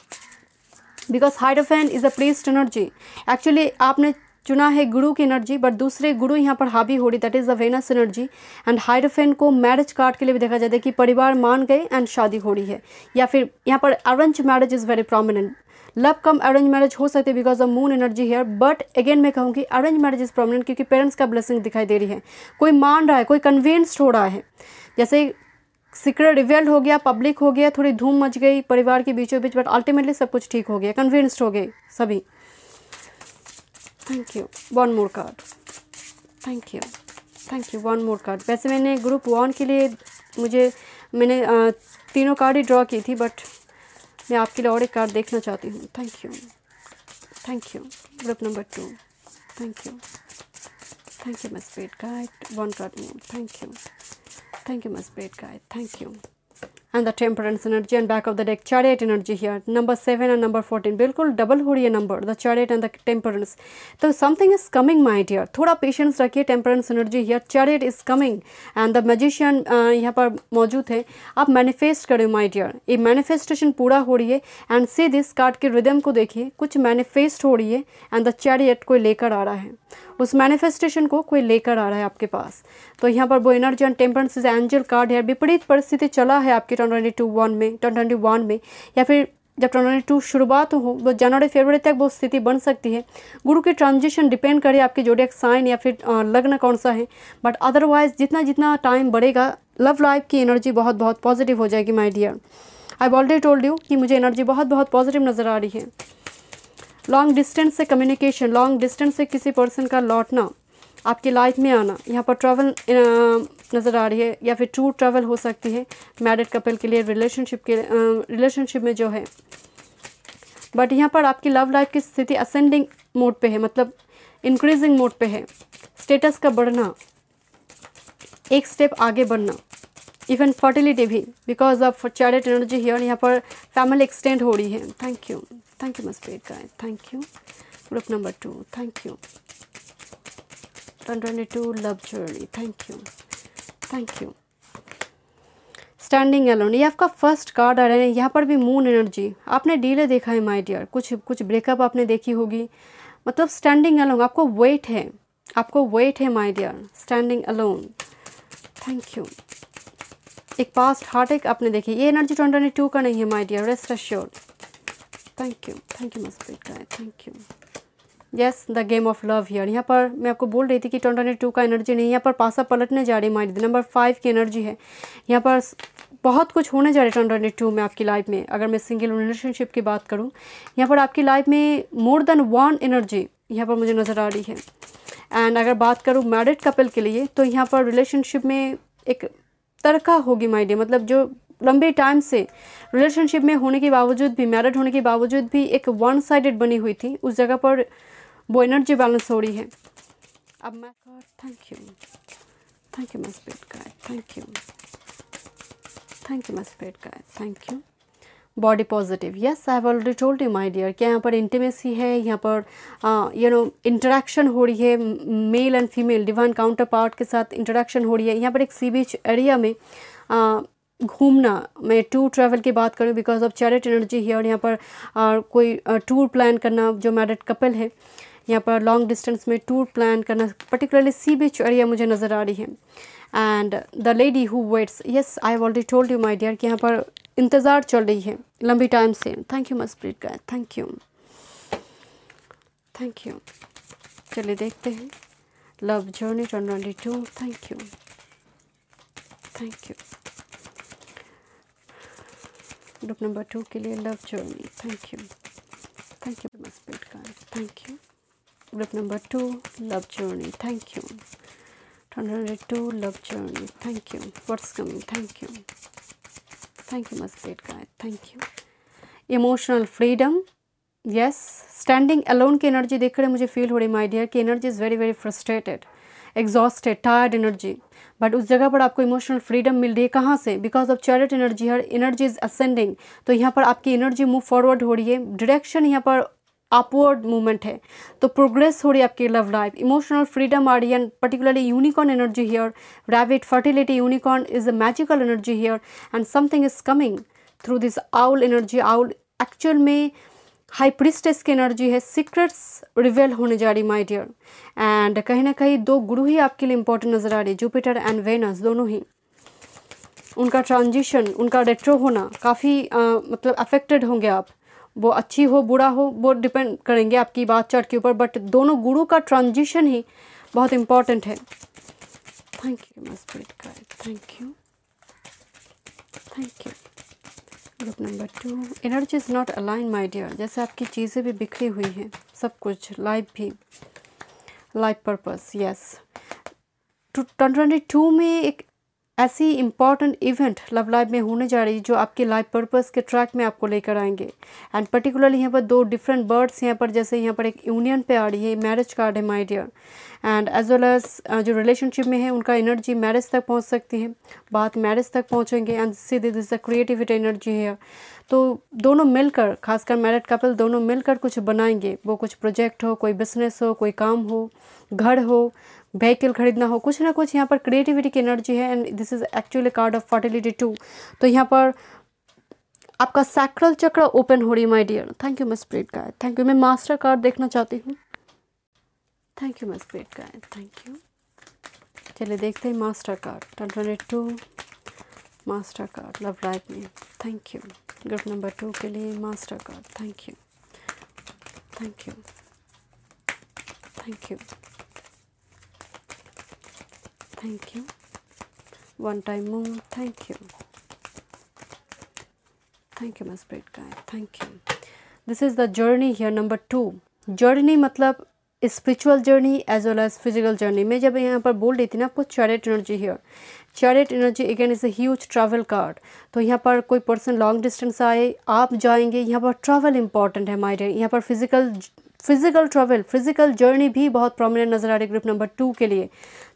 because hierophant is a placed energy actually आपने चुना है गुरु की एनर्जी बट दूसरे गुरु यहाँ पर हावी हो रही that is the Venus energy and hierophant को मैरिज कार्ड के लिए भी देखा जाता है कि परिवार मान गए एंड शादी हो रही है या फिर यहाँ पर arrange marriage is very prominent love cum arrange marriage हो सकती है because of moon energy here but again मैं कहूँगी अरेंज मैरिज इज़ प्रोमिनेंट क्योंकि पेरेंट्स का ब्लेसिंग दिखाई दे रही है कोई मान रहा है कोई कन्विंस्ड हो रहा है जैसे सीक्रेट रिवेल्ड हो गया पब्लिक हो गया थोड़ी धूम मच गई परिवार के बीचों बीच बट अल्टीमेटली सब कुछ ठीक हो गया कन्विंस्ड हो गए सभी thank you one more card thank you thank you one more card वैसे मैंने ग्रुप वन के लिए मुझे मैंने तीनों कार्ड ही ड्रॉ की थी बट मैं आपके लिए और एक कार्ड देखना चाहती हूँ thank you thank you group number two thank you thank you must guide one one card thank you thank you you my spirit guide thank and the temperance energy and back of the deck chariot energy here number 7 and number 14 बिल्कुल double हो रही है number the chariot and the temperance तो something is coming my dear थोड़ा patience रखिए temperance energy here chariot is coming and the magician यहाँ पर मौजूद है आप मैनिफेस्ट करें माई डियर ये मैनिफेस्टेशन पूरा हो रही है एंड सी दिस कार्ड के रिदम को देखिए कुछ मैनिफेस्ट हो रही है एंड द चैरियट को लेकर आ रहा है उस मैनिफेस्टेशन को कोई लेकर आ रहा है आपके पास तो यहाँ पर वो energy and temperance angel card है विपरीत परिस्थिति चला है आपके टन ट्वेंटी टू वन में टन ट्वेंटी वन में या फिर जब ट्वेंटी टू शुरुआत हो वो जनवरी फरवरी तक वो स्थिति बन सकती है गुरु की ट्रांजिशन डिपेंड करे आपके जोड़े साइन या फिर लग्न कौन सा है बट अदरवाइज जितना जितना टाइम बढ़ेगा लव लाइफ की एनर्जी बहुत बहुत पॉजिटिव हो जाएगी my dear I already told you कि मुझे एनर्जी बहुत बहुत पॉजिटिव नज़र आ रही है लॉन्ग डिस्टेंस से कम्युनिकेशन लॉन्ग डिस्टेंस से किसी पर्सन का लौटना आपकी लाइफ में आना यहाँ पर ट्रैवल नज़र आ रही है या फिर टूर ट्रैवल हो सकती है मैरिड कपल के लिए रिलेशनशिप के रिलेशनशिप में जो है बट यहाँ पर आपकी लव लाइफ की स्थिति असेंडिंग मोड पे है मतलब इंक्रीजिंग मोड पे है स्टेटस का बढ़ना एक स्टेप आगे बढ़ना इवन फर्टिलिटी भी because of chariot energy here यहाँ पर फैमिली एक्सटेंड हो रही है thank you Thank you, Miss Pate guy. Thank you. Group number thank Thank you. Two Love Journey. Thank you. Thank you. Standing alone ये आपका first card आ रहा है यहाँ पर भी मून एनर्जी आपने डीले देखा है माय डियर कुछ कुछ ब्रेकअप आपने देखी होगी मतलब स्टैंडिंग अलोन आपको वेट है आपको वेट है my dear standing alone thank you एक पास्ट हार्ट एक आपने देखी ये एनर्जी ट्वेंटी टू का नहीं है my dear rest assured thank you thank you मस्पिता thank you yes the game of love here यहाँ पर मैं आपको बोल रही थी कि ट्वेंटी टू का एनर्जी नहीं यहाँ पर पासा पलटने जा रही माइंड नंबर फाइव की एनर्जी है यहाँ पर बहुत कुछ होने जा रहे है ट्वेंटी टू में आपकी लाइफ में अगर मैं सिंगल रिलेशनशिप की बात करूँ यहाँ पर आपकी लाइफ में मोर देन वन एनर्जी यहाँ पर मुझे नज़र आ रही है एंड अगर बात करूँ मैरिड कपल के लिए तो यहाँ पर रिलेशनशिप में एक तरका होगी माई डे मतलब जो लंबे टाइम से रिलेशनशिप में होने के बावजूद भी मैरिड होने के बावजूद भी एक वन साइडेड बनी हुई थी उस जगह पर वो एनर्जी बैलेंस हो रही है अब मैं थैंक यू थैंक यू मैं स्पेट का थैंक यू थैंक यू मैं स्पेट का thank you body positive yes I have already told you my dear क्या यहाँ पर इंटीमेसी है यहाँ पर यू नो इंटरेक्शन हो रही है male and female divine counterpart के साथ इंटरेक्शन हो रही है यहाँ पर एक सी बीच एरिया में घूमना मैं टूर ट्रैवल की बात करूँ बिकॉज ऑफ चैरिट एनर्जी है और यहाँ पर आ, कोई टूर प्लान करना जो मैरिड कपल है यहाँ पर लॉन्ग डिस्टेंस में टूर प्लान करना पर्टिकुलरली सी बीच एरिया मुझे नज़र आ रही है and the lady who waits yes I have already told you my dear कि यहाँ पर इंतज़ार चल रही है लंबी टाइम से thank you my spirit guide thank you thank you चलिए देखते हैं love journey twenty two thank you thank you group number two के लिए love journey thank you thank you must thank you group number two love journey thank you hundred two love journey thank you what's coming thank you thank you must wait thank you emotional freedom yes standing alone की energy देख रहे मुझे feel हो रही my dear की energy is very very frustrated exhausted tired energy but उस जगह पर आपको इमोशनल फ्रीडम मिल रही है कहाँ से because of chariot energy her energy is ascending तो यहाँ पर आपकी एनर्जी मूव फॉरवर्ड हो रही है डायरेक्शन यहाँ पर अपवर्ड मूवमेंट है तो प्रोग्रेस हो रही है आपकी लव लाइफ इमोशनल फ्रीडम आ रही है and particularly unicorn energy here rabbit fertility unicorn is a magical energy here and something is coming through this owl energy owl actual में हाई प्रिस्टेस की एनर्जी है सीक्रेट्स रिवेल होने जा रही my dear and कहीं ना कहीं दो गुरु ही आपके लिए इंपॉर्टेंट नज़र आ रही है जुपिटर एंड वेनस दोनों ही उनका ट्रांजिशन उनका रेट्रो होना काफ़ी मतलब अफेक्टेड होंगे आप वो अच्छी हो बुरा हो वो डिपेंड करेंगे आपकी बात चाट के ऊपर बट दोनों गुरु का ट्रांजिशन ही बहुत इम्पॉर्टेंट है thank you thank you thank you group number two energy is not align my dear जैसे आपकी चीज़ें भी बिखरी हुई हैं सब कुछ लाइफ भी life purpose yes two twenty two में एक ऐसी इंपॉर्टेंट इवेंट लव लाइफ में होने जा रही है जो आपके लाइफ पर्पस के ट्रैक में आपको लेकर आएंगे एंड पर्टिकुलरली यहाँ पर दो डिफरेंट बर्ड्स यहाँ पर जैसे यहाँ पर एक यूनियन पे आ रही है मैरिज कार्ड है my dear and as well as जो रिलेशनशिप में है उनका एनर्जी मैरिज तक पहुँच सकती है बात मैरिज तक पहुँचेंगे एंड सीधे दिस अ क्रिएटिविटी एनर्जी है तो दोनों मिलकर खासकर मैरिड कपल दोनों मिलकर कुछ बनाएंगे वो कुछ प्रोजेक्ट हो कोई बिजनेस हो कोई काम हो घर हो व्हीकल खरीदना हो कुछ ना कुछ यहाँ पर क्रिएटिविटी की एनर्जी है and this is actually card of fertility too तो यहाँ पर आपका सैक्रल चक्र ओपन हो रही है माई डियर थैंक यू मैं स्प्रेड का थैंक यू मैं मास्टर कार्ड देखना चाहती हूँ थैंक यू मैं स्प्रेड का थैंक यू चलिए देखते हैं master card alternate two master card love life में thank you group number two के लिए master card thank you thank you thank you thank you one time मो thank you thank you my spirit guide thank you this is the journey here two journey मतलब spiritual journey as well as physical journey मैं जब यहाँ पर बोल रही थी ना आपको chariot energy here chariot energy again is as travel card तो यहाँ पर कोई पर्सन लॉन्ग डिस्टेंस आए आप जाएंगे यहाँ पर ट्रैवल इंपॉर्टेंट है हमारे यहाँ पर physical physical travel physical journey भी बहुत प्रोमिनेंट नज़र आ रही ग्रुप नंबर टू के लिए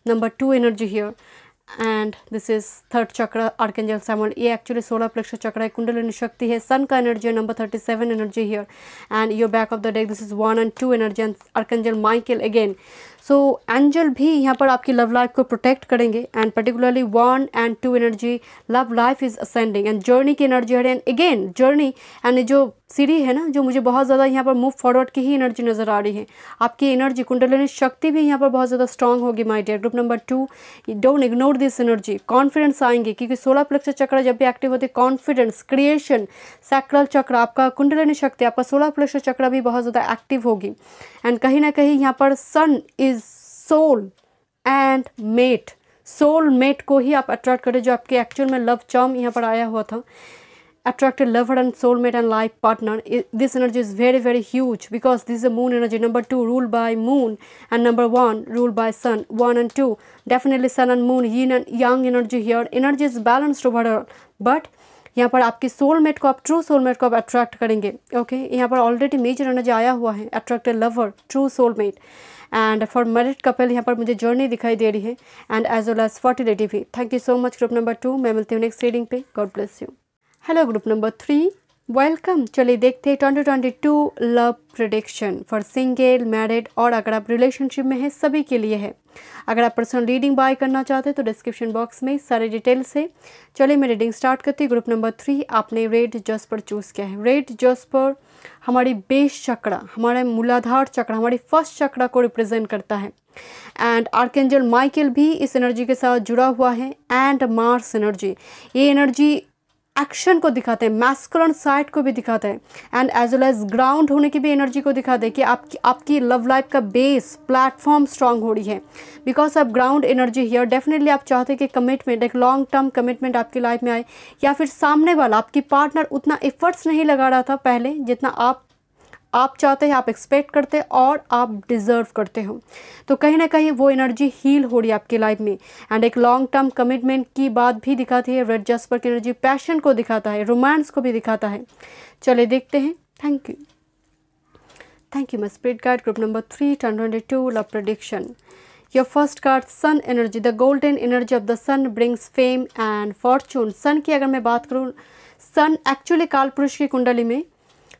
number two energy here and this is third chakra archangel Samael ये एक्चुअली सोलह प्लेक्स चक्र है कुंडलिनी शक्ति है सन का एनर्जी है number thirty seven energy here and your back of the deck this is one and two energy and archangel Michael again so angel भी यहाँ पर आपकी लव लाइफ को प्रोटेक्ट करेंगे and particularly one and two energy love life is ascending and journey की energy है and again journey and जो सीढ़ी है ना जो मुझे बहुत ज़्यादा यहाँ पर मूव फॉरवर्ड की ही एनर्जी नज़र आ रही है आपकी एनर्जी कुंडलिनी शक्ति भी यहाँ पर बहुत ज़्यादा स्ट्रांग होगी my dear group number two don't ignore this energy confidence आएंगे क्योंकि सोलह प्लेक्सर चक्र जब भी एक्टिव होते कॉन्फिडेंस क्रिएशन सैक्रल चक्र आपका कुंडलिनी शक्ति आपका सोलह प्लेक्सर चक्र भी बहुत ज़्यादा एक्टिव होगी एंड कहीं ना कहीं यहाँ पर sun is soul and mate soul mate को ही आप अट्रैक्ट करें जो आपके एक्चुअल में लव चॉम यहाँ पर आया हुआ था attracted lover and soul mate and life partner this energy is very very huge because this a moon energy number two rule by moon and number one rule by sun one and two definitely sun and moon yin and yang energy here energy is balanced over but यहाँ पर आपकी soulmate को आप true soulmate को आप attract करेंगे okay okay? यहाँ पर ऑलरेडी मेजर एनर्जी आया हुआ है attracted lover true soulmate and for married couple यहाँ पर मुझे जर्नी दिखाई दे रही है and as well as fertility भी thank you so much group number two मैं मिलती हूँ नेक्स्ट रीडिंग पे God bless you hello group number three welcome चलिए देखते हैं twenty twenty two love prediction for single married और अगर आप रिलेशनशिप में हैं सभी के लिए है अगर आप पर्सनल रीडिंग बाय करना चाहते हैं तो डिस्क्रिप्शन बॉक्स में सारे डिटेल्स है चलिए मैं रीडिंग स्टार्ट करती हूँ ग्रुप नंबर थ्री आपने रेड जॉस्पर चूज़ किया है रेड जॉस्पर हमारी बेस चक्रा हमारे मूलाधार चक्रा हमारी फर्स्ट चक्रा को रिप्रेजेंट करता है एंड आर्केंजल माइकल भी इस एनर्जी के साथ जुड़ा हुआ है एंड मार्स एनर्जी ये एनर्जी एक्शन को दिखाते हैं मैस्कुलन साइड को भी दिखाते हैं and as well as ground होने की भी एनर्जी को दिखाते हैं कि आपकी आपकी लव लाइफ का बेस प्लेटफॉर्म स्ट्रांग हो रही है बिकॉज आप ग्राउंड एनर्जी हियर और डेफिनेटली आप चाहते हैं कि कमिटमेंट एक लॉन्ग टर्म कमिटमेंट आपकी लाइफ में आए या फिर सामने वाला आपकी पार्टनर उतना एफर्ट्स नहीं लगा रहा था पहले जितना आप आप चाहते हैं आप एक्सपेक्ट करते हैं और आप डिज़र्व करते हो तो कहीं ना कहीं वो एनर्जी हील हो रही है आपकी लाइफ में एंड एक लॉन्ग टर्म कमिटमेंट की बात भी दिखाती है रेड जस्पर की एनर्जी पैशन को दिखाता है रोमांस को भी दिखाता है चले देखते हैं thank you thank you my spirit guide group number three टन twenty two love prediction your first card sun energy the golden energy of the sun brings fame and fortune sun की अगर मैं बात करूँ सन एक्चुअली काल पुरुष की कुंडली में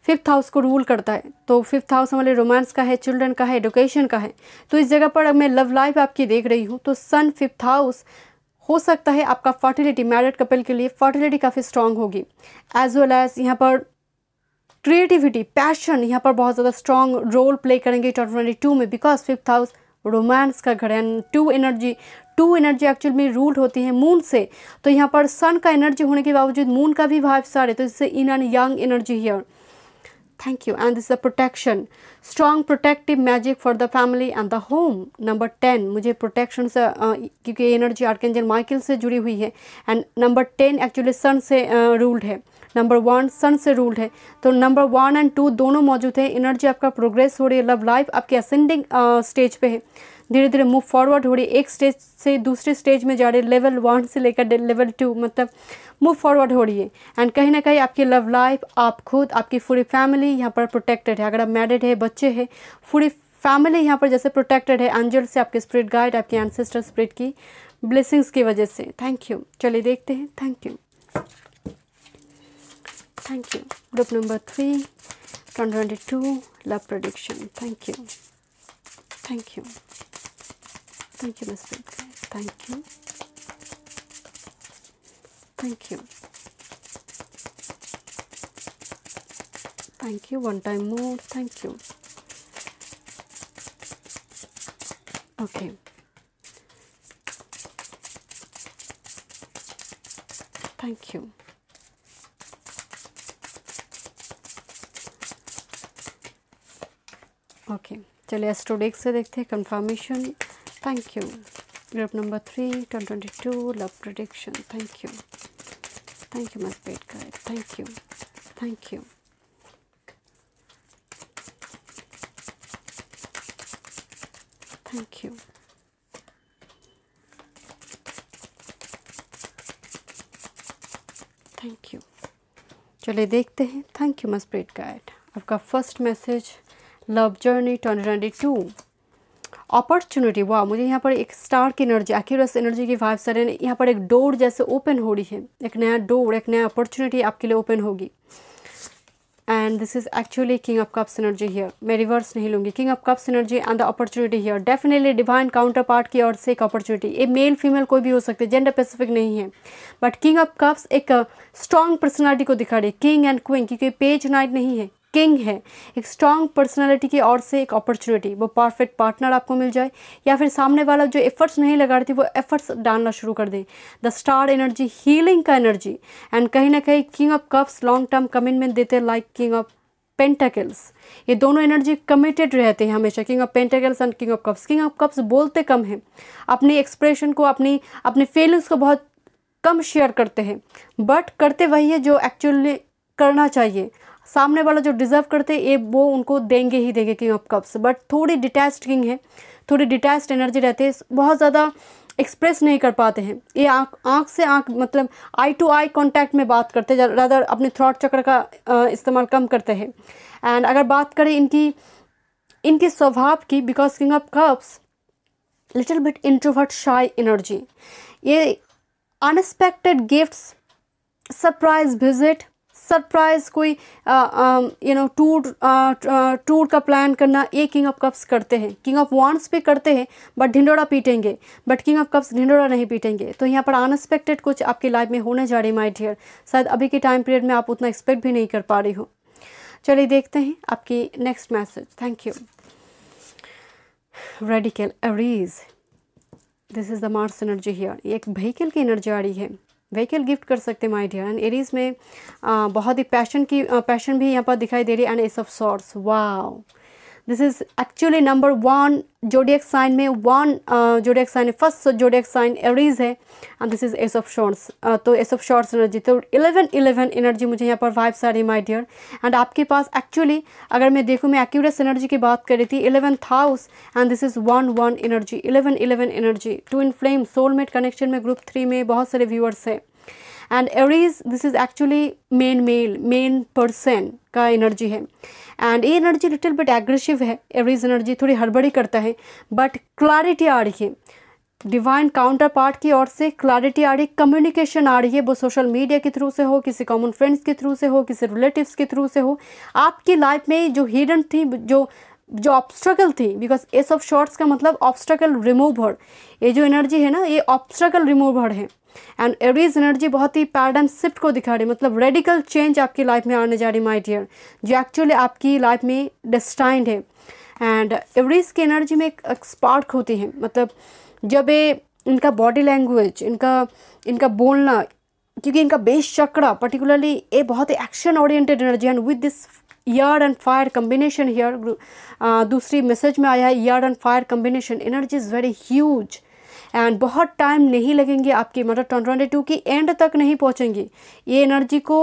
फिफ्थ हाउस को रूल करता है तो फिफ्थ हाउस हमारे रोमांस का है चिल्ड्रन का है एडुकेशन का है तो इस जगह पर मैं लव लाइफ आपकी देख रही हूँ तो सन फिफ्थ हाउस हो सकता है आपका फर्टिलिटी मैरिड कपल के लिए फर्टिलिटी काफ़ी स्ट्रांग होगी एज वेल एज़ यहाँ पर क्रिएटिविटी पैशन यहाँ पर बहुत ज़्यादा स्ट्रॉन्ग रोल प्ले करेंगे ट्वेंटी टू में बिकॉज फिफ्थ हाउस रोमांस का घर है two energy two energy actual में रूल होती है मून से तो यहाँ पर सन का एनर्जी होने के बावजूद मून का भी वाइफ सारे तो इससे yin and yang energy here thank you and this is protection protection. Protective magic for the family and the home number ten मुझे प्रोटेक्शन से क्योंकि ये एनर्जी आर्केंजल माइकिल से जुड़ी हुई है and number ten actually sun से रूल्ड है नंबर वन सन से रूल्ड है तो नंबर वन एंड टू दोनों मौजूद है एनर्जी आपका प्रोग्रेस हो रही है लव लाइफ आपके असेंडिंग स्टेज पे है धीरे धीरे मूव फॉरवर्ड हो रही है एक स्टेज से दूसरे स्टेज में जा रही है लेवल वन से लेकर लेवल टू मतलब मूव फॉरवर्ड हो रही है एंड कहीं ना कहीं आपकी लव लाइफ आप खुद आपकी पूरी फैमिली यहाँ पर प्रोटेक्टेड है अगर आप मैरिड है बच्चे हैं पूरी फैमिली यहाँ पर जैसे प्रोटेक्टेड है एंजल से आपके स्प्रिट गाइड आपके एनसेस्टर स्प्रिट की ब्लेसिंग्स की वजह से थैंक यू चलिए देखते हैं thank you thank you group number three twenty two love prediction thank you thank you Thank you, Miss Big. Thank you. Thank you. Thank you. One time more. Thank you. Okay. Thank you. Okay okay. चलिए astro decks से देखते हैं confirmation Thank you. Group number 3, 1022, love prediction. Thank you. Thank you, my spirit guide. Thank you. Thank you. Thank you. Thank you चलिए देखते हैं thank you my spirit guide आपका first message love journey twenty twenty two opportunity वाह मुझे यहाँ पर एक star की एनर्जी एक्यूरस एनर्जी की वाइब्स आ रही है यहाँ पर एक डोर जैसे ओपन हो रही है एक नया डोर एक नया अपॉर्चुनिटी आपके लिए ओपन होगी and this is actually king of cups energy here मैं रिवर्स नहीं लूँगी king of cups energy and the opportunity here definitely divine counterpart की ओर से एक अपॉर्चुनिटी ये मेल फीमेल कोई भी हो सकते हैं जेंडर पेसिफिक नहीं है बट किंग ऑफ कप्स एक स्ट्रॉन्ग uh, पर्सनैलिटी को दिखा रही है किंग एंड क्वीन क्योंकि पेज नाइट नहीं है किंग है एक स्ट्रांग पर्सनालिटी की ओर से एक अपॉर्चुनिटी वो परफेक्ट पार्टनर आपको मिल जाए या फिर सामने वाला जो एफर्ट्स नहीं लगा रही थी वो एफर्ट्स डालना शुरू कर दें द स्टार एनर्जी हीलिंग का एनर्जी एंड कहीं ना कहीं king of cups long term commitment देते हैं लाइक किंग ऑफ पेंटेकल्स ये दोनों एनर्जी कमिटेड रहते हैं हमेशा king of pentacles and king of cups king of cups बोलते कम हैं अपनी एक्सप्रेशन को अपनी अपने फीलिंग्स को बहुत कम शेयर करते हैं बट करते वही है जो एक्चुअली करना चाहिए सामने वाला जो डिज़र्व करते ये वो उनको देंगे ही देंगे किंग ऑफ कप्स बट थोड़ी डिटैच किंग है थोड़ी डिटैच एनर्जी रहती है बहुत ज़्यादा एक्सप्रेस नहीं कर पाते हैं ये आँख आँख से आँख मतलब आई टू आई कॉन्टैक्ट में बात करते हैं ज़्यादा अपने थ्रॉट चक्र का इस्तेमाल कम करते हैं एंड अगर बात करें इनकी इनके स्वभाव की because king of cups little bit introvert shy energy ये unexpected gifts surprise visit surprise कोई यू नो टूर टूर का प्लान करना ये किंग ऑफ कप्स करते हैं किंग ऑफ वांड्स भी करते हैं बट ढिंडोड़ा पीटेंगे बट किंग ऑफ कप्स ढिंडोड़ा नहीं पीटेंगे तो यहाँ पर अनएक्सपेक्टेड कुछ आपकी लाइफ में होने जा रही माई डियर शायद अभी के टाइम पीरियड में आप उतना एक्सपेक्ट भी नहीं कर पा रही हो चलिए देखते हैं आपकी next message thank you radical Aries this is the Mars energy here एक व्हीकल की एनर्जी आ रही है व्हीकल गिफ्ट कर सकते हैं माई डियर एंड एरीज में आ, uh, बहुत ही पैशन की पैशन uh, भी यहाँ पर दिखाई दे रही है and ace of swords wow this is actually number one zodiac sign में one zodiac sign first zodiac sign Aries है and this is ace of swords तो एस ऑफ शॉर्ट्स एनर्जी तो इलेवन इलेवन एनर्जी मुझे यहाँ पर vibes आ रही my dear and आपके पास एक्चुअली अगर मैं देखूँ मैं एक्यूरेस एनर्जी की बात कर रही थी eleven house and this is one one energy eleven eleven energy twin flame soulmate connection में ग्रुप थ्री में बहुत सारे व्यूअर्स हैं and Aries this is actually men male men person का एनर्जी है एंड ये एनर्जी लिटिल बट एग्रेसिव है Aries energy थोड़ी हड़बड़ी करता है बट क्लैरिटी आ रही है डिवाइन काउंटर पार्ट की ओर से क्लैरिटी आ रही कम्युनिकेशन आ रही है वो सोशल मीडिया के थ्रू से हो किसी कॉमन फ्रेंड्स के थ्रू से हो किसी रिलेटिव्स के थ्रू से हो आपकी लाइफ में जो हिडन थी जो जो ऑब्स्ट्रगल थी बिकॉज ये सब शॉर्ट्स का मतलब ऑब्स्ट्रगल रिमूवर ये जो एनर्जी है ना ये ऑब्स्ट्रगल रिमूवर है एंड एरीज एनर्जी बहुत ही पैराडाइम शिफ्ट को दिखा रही है मतलब रेडिकल चेंज आपकी लाइफ में आने जा रही माई डियर जो एक्चुअली आपकी लाइफ में डिस्टाइंड है एंड एवरीज की एनर्जी में एक, स्पार्क होती है मतलब जब ये इनका बॉडी लैंग्वेज इनका इनका बोलना क्योंकि इनका बेस चक्रा पर्टिकुलरली ये बहुत ही action oriented energy and with this air and fire combination here दूसरी मैसेज में आया है air and fire combination energy is very huge and बहुत टाइम नहीं लगेंगे आपकी मतलब ट्वेंटी ट्वेंटी टू की एंड तक नहीं पहुँचेंगी ये एनर्जी को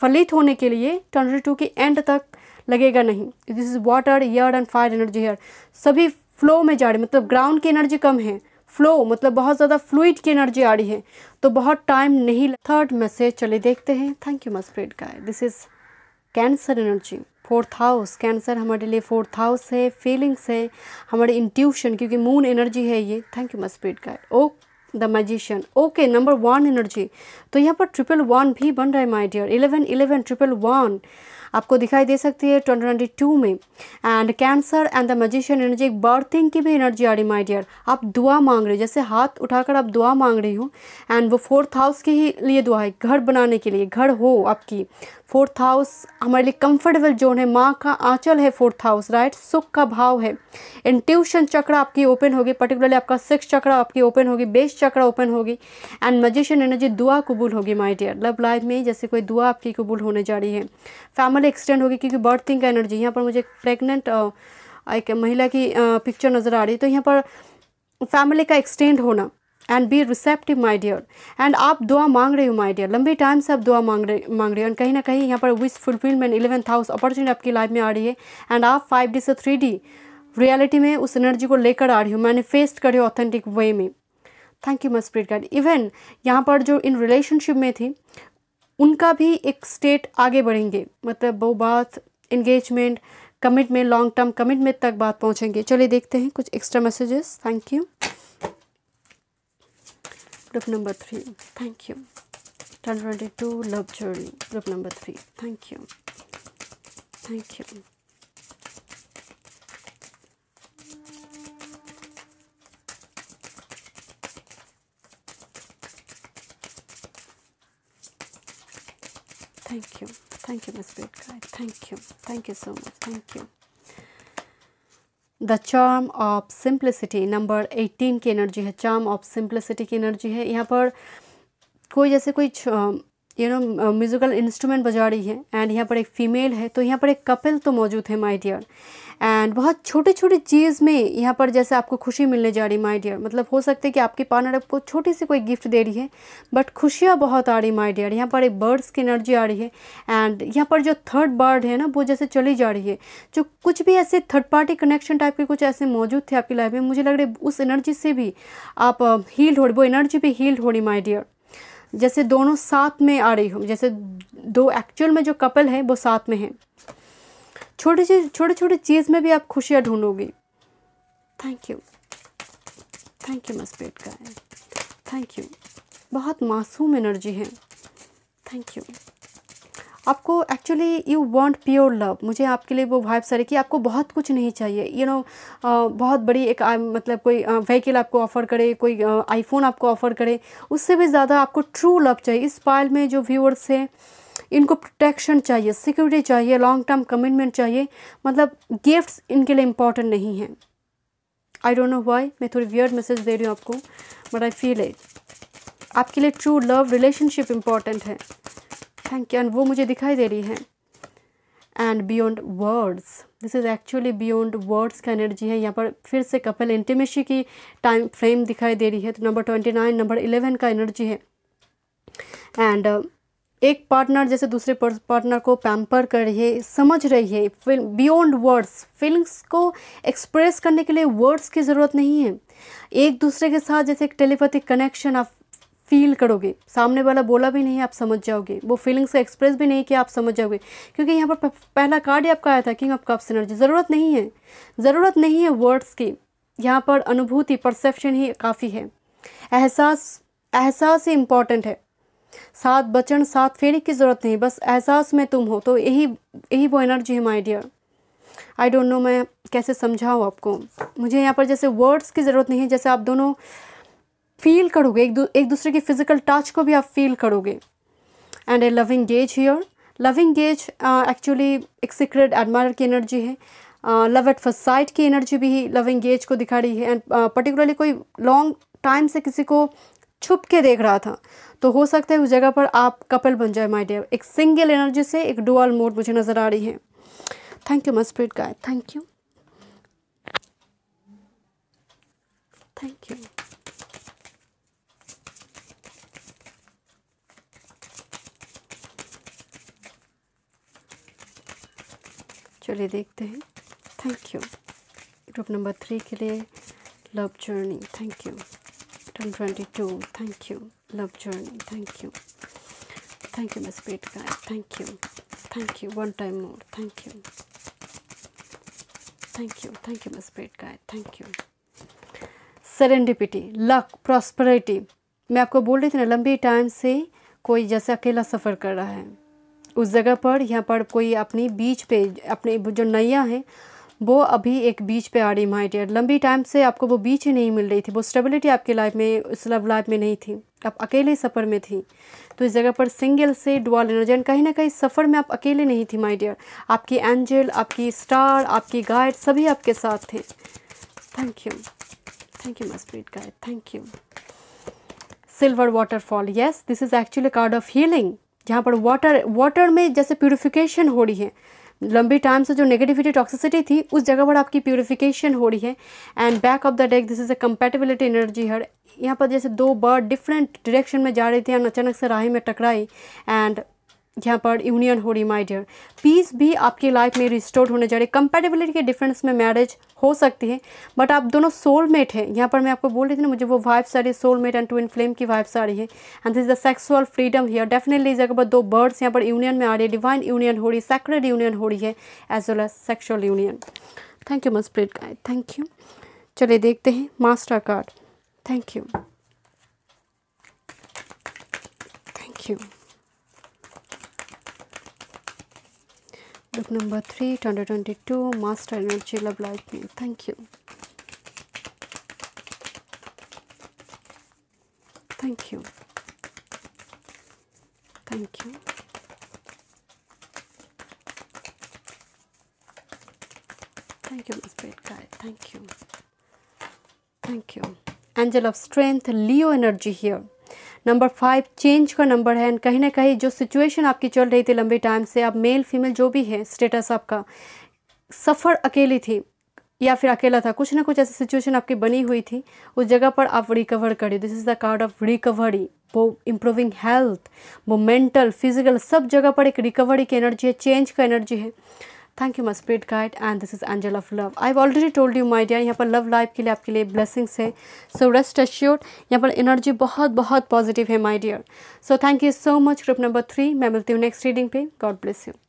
फलित होने के लिए ट्वेंटी टू की एंड तक लगेगा नहीं this is water air and fire energy here सभी फ्लो में जा रही मतलब ग्राउंड की एनर्जी कम है फ्लो मतलब बहुत ज़्यादा फ्लूड की एनर्जी आ रही है तो बहुत टाइम नहीं थर्ड मैसेज चले देखते हैं थैंक यू मस्प्रेड का this is cancer energy fourth house cancer हमारे लिए फोर्थ हाउस है फीलिंग्स है हमारे इंट्यूशन क्योंकि मून एनर्जी है ये thank you my spirit guide oh the magician okay number one energy तो यहाँ पर ट्रिपल वन भी बन रहा है my dear eleven eleven triple one आपको दिखाई दे सकती है ट्वेंटी ट्वेंटी टू में and cancer and the magician energy एक बर्थिंग की भी एनर्जी आ रही माई डियर आप दुआ मांग रहे हो जैसे हाथ उठाकर आप दुआ मांग रही हो एंड वो फोर्थ हाउस के ही लिए दुआ है घर बनाने के लिए घर हो आपकी फोर्थ हाउस हमारे लिए कंफर्टेबल जोन है माँ का आंचल है फोर्थ हाउस राइट सुख का भाव है इंट्यूशन चक्र आपकी ओपन होगी पर्टिकुलरली आपका सिक्स चक्र आपकी ओपन होगी बेस चक्र ओपन होगी एंड मजिशियन एनर्जी दुआ कबूल होगी माई डियर लव लाइफ में जैसे कोई दुआ आपकी कबूल होने जा रही है फैमिली एक्सटेंड होगी क्योंकि बर्थिंग का एनर्जी यहाँ पर मुझे प्रेगनेंट एक महिला की पिक्चर नज़र आ रही है तो यहाँ पर फैमिली का एक्सटेंड होना and be receptive my dear and आप दुआ मांग रहे हो माई डियर लंबे टाइम से आप दुआ मांग रहे मांग रहे हो एंड कहीं ना कहीं यहाँ पर wish fulfilment eleventh house opportunity आपकी लाइफ में आ रही है एंड आप फाइव डी से थ्री डी रियलिटी में उस एनर्जी को लेकर आ रही हो मैनिफेस्ट कर रही हो ऑथेंटिक वे में thank you much spirit guard even यहाँ पर जो इन रिलेशनशिप में थी उनका भी एक स्टेट आगे बढ़ेंगे मतलब वो बात engagement commitment long term commitment तक बात पहुँचेंगे चलिए देखते हैं कुछ extra messages thank you Group number three. Thank you. 1022 Love Journey. Group number three. Thank you. Thank you. Thank you. Thank you, my Big Guy. Thank you. Thank you so much. Thank you. The charm of simplicity number eighteen की energy है charm of simplicity की energy है यहाँ पर कोई जैसे कोई you no musical instrument बजा रही है एंड यहाँ पर एक फ़ीमेल है तो यहाँ पर एक कपल तो मौजूद है माय डियर एंड बहुत छोटे छोटे चीज़ में यहाँ पर जैसे आपको खुशी मिलने जा रही माय डियर मतलब हो सकता है कि आपकी पार्टनर आपको छोटी सी कोई गिफ्ट दे रही है बट खुशियाँ बहुत आ रही माय डियर यहाँ पर एक बर्ड्स की एनर्जी आ रही है एंड यहाँ पर जो थर्ड बर्ड है ना वो जैसे चली जा रही है जो कुछ भी ऐसे थर्ड पार्टी कनेक्शन टाइप के कुछ ऐसे मौजूद थे आपकी लाइफ में मुझे लग रहा है उस एनर्जी से भी आप uh, हील हो रही वो एनर्जी भी हील हो रही माई डियर जैसे दोनों साथ में आ रही हो जैसे दो एक्चुअल में जो कपल हैं वो साथ में हैं छोटे छोटे छोटे चीज़ में भी आप खुशियाँ ढूंढोगी थैंक यू थैंक यू मस्पेट का थैंक यू बहुत मासूम एनर्जी है थैंक यू आपको actually you want pure love मुझे आपके लिए वो वाइब्स आ रही कि आपको बहुत कुछ नहीं चाहिए यू you नो know, बहुत बड़ी एक मतलब कोई व्हीकल आपको ऑफ़र करे कोई आईफोन आपको ऑफ़र करे उससे भी ज़्यादा आपको ट्रू लव चाहिए इस पायल में जो व्यूअर्स हैं इनको प्रोटेक्शन चाहिए सिक्योरिटी चाहिए लॉन्ग टर्म कमिटमेंट चाहिए मतलब गिफ्ट्स इनके लिए इम्पॉर्टेंट नहीं है आई डोंट नो वाई मैं थोड़ी वियर्ड मैसेज दे रही हूँ आपको बट आई फील इट आपके लिए ट्रू लव रिलेशनशिप इम्पॉर्टेंट है थैंक यू एंड वो मुझे दिखाई दे रही है and beyond words this is actually beyond words का एनर्जी है यहाँ पर फिर से कपल इंटीमेसी की टाइम फ्रेम दिखाई दे रही है तो number twenty nine number eleven का एनर्जी है एंड uh, एक पार्टनर जैसे दूसरे पार्टनर को पैम्पर कर रही है समझ रही है बियॉन्ड वर्ड्स फीलिंग्स को एक्सप्रेस करने के लिए वर्ड्स की ज़रूरत नहीं है एक दूसरे के साथ जैसे एक टेलीपैथिक कनेक्शन आप फील करोगे सामने वाला बोला भी नहीं आप समझ जाओगे वो फीलिंग्स एक्सप्रेस भी नहीं किया आप समझ जाओगे क्योंकि यहाँ पर पहला कार्ड ही आपका आया था किंग ऑफ कप्स एनर्जी ज़रूरत नहीं है ज़रूरत नहीं है वर्ड्स की यहाँ पर अनुभूति परसेप्शन ही काफ़ी है एहसास एहसास ही इम्पॉर्टेंट है साथ बचन साथ फेरे की ज़रूरत नहीं बस एहसास में तुम हो तो यही यही वो एनर्जी है my dear I don't know मैं कैसे समझाऊँ आपको मुझे यहाँ पर जैसे वर्ड्स की ज़रूरत नहीं है जैसे आप दोनों फील करोगे एक दू, एक दूसरे की फिजिकल टच को भी आप फील करोगे and a loving gaze here loving gaze actually एक सीक्रेट एडमायर की एनर्जी है लव एट फर्स्ट साइट की एनर्जी भी लविंग गेज को दिखा रही है एंड पर्टिकुलरली uh, कोई लॉन्ग टाइम से किसी को छुप के देख रहा था तो हो सकता है उस जगह पर आप कपल बन जाए माय डियर एक सिंगल एनर्जी से एक डुअल मोड मुझे नज़र आ रही है thank you my spirit guide thank you thank you चलिए देखते हैं thank you group number three के लिए love journey thank you ton twenty two thank you love journey thank you thank you miss pet guide thank you thank you one time more thank you thank you thank you miss pet guide thank you serendipity luck prosperity मैं आपको बोल रही थी ना लंबी time से कोई जैसे अकेला सफ़र कर रहा है उस जगह पर यहाँ पर कोई अपनी बीच पे अपने जो नैया है वो अभी एक बीच पे आ रही माई डियर लंबी टाइम से आपको वो बीच ही नहीं मिल रही थी वो स्टेबिलिटी आपकी लाइफ में उस लव लाइफ में नहीं थी आप अकेले सफ़र में थी तो इस जगह पर सिंगल से डुअल एनर्जी एंड कहीं ना कहीं सफ़र में आप अकेले नहीं थी माई डियर आपकी एंजल आपकी स्टार आपकी गाइड सभी आपके साथ थे thank you thank you my spirit guide thank you silver waterfall yes this is actually card of healing जहाँ पर वाटर वाटर में जैसे प्योरीफिकेशन हो रही है लंबी टाइम से जो नेगेटिविटी टॉक्सिसिटी थी उस जगह पर आपकी प्योरीफिकेशन हो रही है and back of the deck this is a compatibility energy here यहाँ पर जैसे दो बर्ड डिफरेंट डायरेक्शन में जा रही थी एंड अचानक से राह में टकराई एंड यहाँ पर यूनियन हो रही माई डियर पीस भी आपकी लाइफ में रिस्टोर होने जा रही कंपेटेबिलिटी के डिफरेंस में मैरिज हो सकती है बट आप दोनों सोलमेट हैं यहाँ पर मैं आपको बोल रही थी ना मुझे वो वाइब्स आ रही है सोलमेट एंड ट्विन फ्लेम की वाइब्स आ रही है and this the sexual freedom here definitely इस जगह पर दो बर्ड्स यहाँ पर यूनियन में आ रही है डिवाइन यूनियन हो रही है सेक्रेड यूनियन हो रही है as well as sexual union thank you much spirit guy thank you चलिए देखते हैं master card thank you thank you Look number 3, 2022, Master Energy Love Lightning. Thank you. Thank you. Thank you. Thank you, Miss Great Guide. Thank you. Thank you. Angel of Strength, Leo energy here. Number five change का number है and कहीं ना कहीं जो situation आपकी चल रही थी लंबे टाइम से अब मेल फीमेल जो भी है स्टेटस आपका सफ़र अकेली थी या फिर अकेला था कुछ ना कुछ ऐसी सिचुएशन आपकी बनी हुई थी उस जगह पर आप रिकवर करिए this is the card of recovery वो इम्प्रूविंग हेल्थ वो मेंटल फिजिकल सब जगह पर एक रिकवरी की एनर्जी है चेंज का एनर्जी है thank you my spirit guide and this is angel of love I already told you my dear यहाँ पर लव लाइफ के लिए आपके लिए ब्लेसिंग्स है सो रेस्ट एश्योर्ड यहाँ पर एनर्जी बहुत बहुत पॉजिटिव है my dear so thank you so much group number three मैं मिलती हूँ नेक्स्ट रीडिंग पे गॉड ब्लेस यू